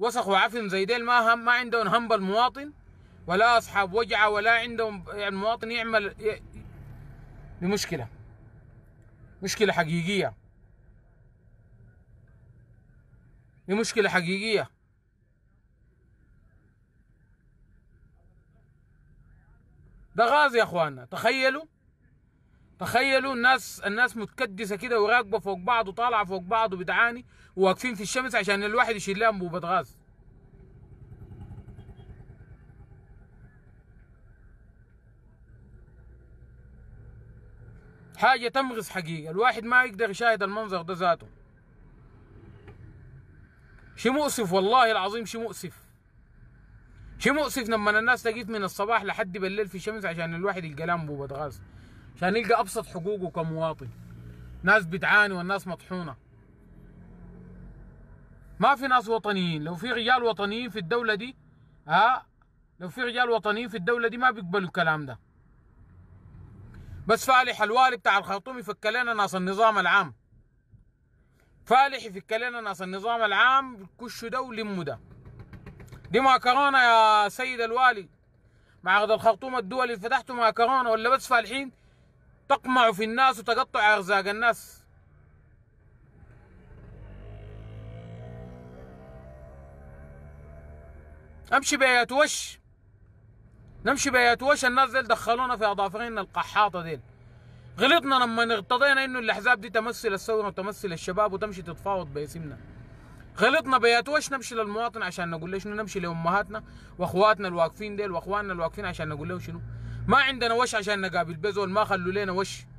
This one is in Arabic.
وسخ وعفن زي ديل ما هم ما عندهم هم بالمواطن ولا اصحاب وجعه ولا عندهم المواطن يعني يعمل دي مشكله مشكله حقيقيه دي مشكله حقيقيه ده غاز يا اخواننا تخيلوا تخيلوا الناس الناس متكدسه كده وراكبه فوق بعض وطالعه فوق بعض وبتعاني وواقفين في الشمس عشان الواحد يشيل لها انبوبه غاز حاجه تمغص حقيقه الواحد ما يقدر يشاهد المنظر ده ذاته شي مؤسف والله العظيم شي مؤسف شي مؤسف لما الناس تقيف من الصباح لحد بالليل في الشمس عشان الواحد يلقى لها انبوبه غاز عشان يلقى ابسط حقوقه كمواطن ناس بتعاني والناس مطحونه ما في ناس وطنيين لو في رجال وطنيين في الدوله دي ها آه، لو في رجال وطنيين في الدوله دي ما بيقبلوا الكلام ده بس فالح الوالي بتاع الخرطوم يفك لنا ناس النظام العام فالح يفك لنا ناس النظام العام كش ده ولمه ده دي ماكرونه يا سيد الوالي معرض الخرطوم الدولي اللي فتحته ماكرونه ولا بس فالحين تقمع في الناس وتقطع أرزاق الناس أمشي بيات وش نمشي بيات وش الناس ديل دخلونا في أظافرنا القحاطة ديل غلطنا لما ارتضينا انه الاحزاب دي تمثل الثوره وتمثل الشباب وتمشي تتفاوض باسمنا غلطنا بياتوش نمشي للمواطن عشان نقول له شنو نمشي لامهاتنا واخواتنا الواقفين ديل واخواننا الواقفين عشان نقول له شنو ما عندنا وش عشان نقابل بزول ما خلوا لنا وش